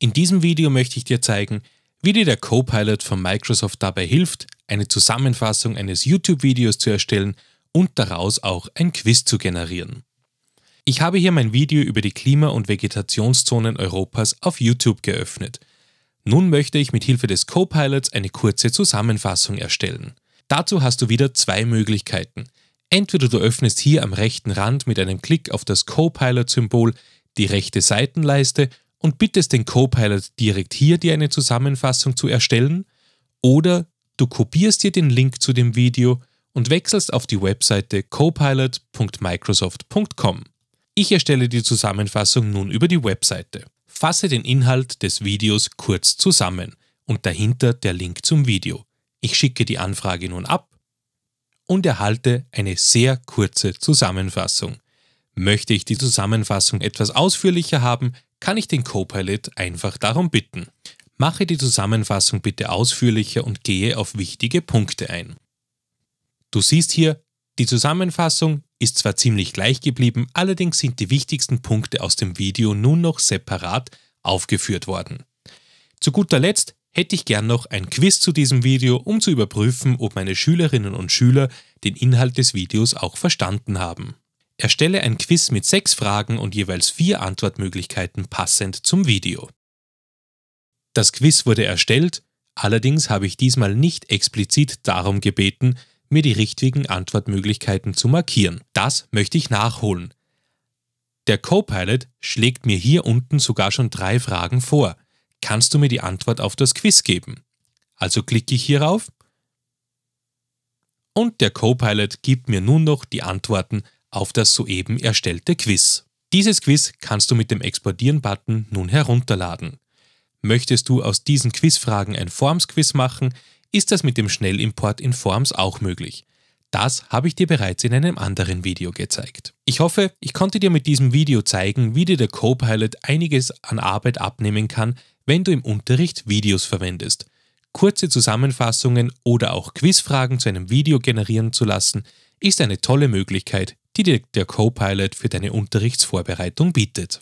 In diesem Video möchte ich dir zeigen, wie dir der Copilot von Microsoft dabei hilft, eine Zusammenfassung eines YouTube-Videos zu erstellen und daraus auch ein Quiz zu generieren. Ich habe hier mein Video über die Klima- und Vegetationszonen Europas auf YouTube geöffnet. Nun möchte ich mit Hilfe des Copilots eine kurze Zusammenfassung erstellen. Dazu hast du wieder zwei Möglichkeiten. Entweder du öffnest hier am rechten Rand mit einem Klick auf das Copilot-Symbol die rechte Seitenleiste und bittest den Copilot direkt hier dir eine Zusammenfassung zu erstellen oder du kopierst dir den Link zu dem Video und wechselst auf die Webseite copilot.microsoft.com. Ich erstelle die Zusammenfassung nun über die Webseite. Fasse den Inhalt des Videos kurz zusammen und dahinter der Link zum Video. Ich schicke die Anfrage nun ab und erhalte eine sehr kurze Zusammenfassung. Möchte ich die Zusammenfassung etwas ausführlicher haben, kann ich den Copilot einfach darum bitten. Mache die Zusammenfassung bitte ausführlicher und gehe auf wichtige Punkte ein. Du siehst hier, die Zusammenfassung ist zwar ziemlich gleich geblieben, allerdings sind die wichtigsten Punkte aus dem Video nun noch separat aufgeführt worden. Zu guter Letzt hätte ich gern noch ein Quiz zu diesem Video, um zu überprüfen, ob meine Schülerinnen und Schüler den Inhalt des Videos auch verstanden haben. Erstelle ein Quiz mit sechs Fragen und jeweils vier Antwortmöglichkeiten passend zum Video. Das Quiz wurde erstellt, allerdings habe ich diesmal nicht explizit darum gebeten, mir die richtigen Antwortmöglichkeiten zu markieren. Das möchte ich nachholen. Der Copilot schlägt mir hier unten sogar schon drei Fragen vor. Kannst du mir die Antwort auf das Quiz geben? Also klicke ich hierauf und der Copilot gibt mir nun noch die Antworten auf das soeben erstellte Quiz. Dieses Quiz kannst du mit dem Exportieren-Button nun herunterladen. Möchtest du aus diesen Quizfragen ein Forms-Quiz machen, ist das mit dem Schnellimport in Forms auch möglich. Das habe ich dir bereits in einem anderen Video gezeigt. Ich hoffe, ich konnte dir mit diesem Video zeigen, wie dir der Copilot einiges an Arbeit abnehmen kann, wenn du im Unterricht Videos verwendest. Kurze Zusammenfassungen oder auch Quizfragen zu einem Video generieren zu lassen, ist eine tolle Möglichkeit, die dir der Copilot für deine Unterrichtsvorbereitung bietet.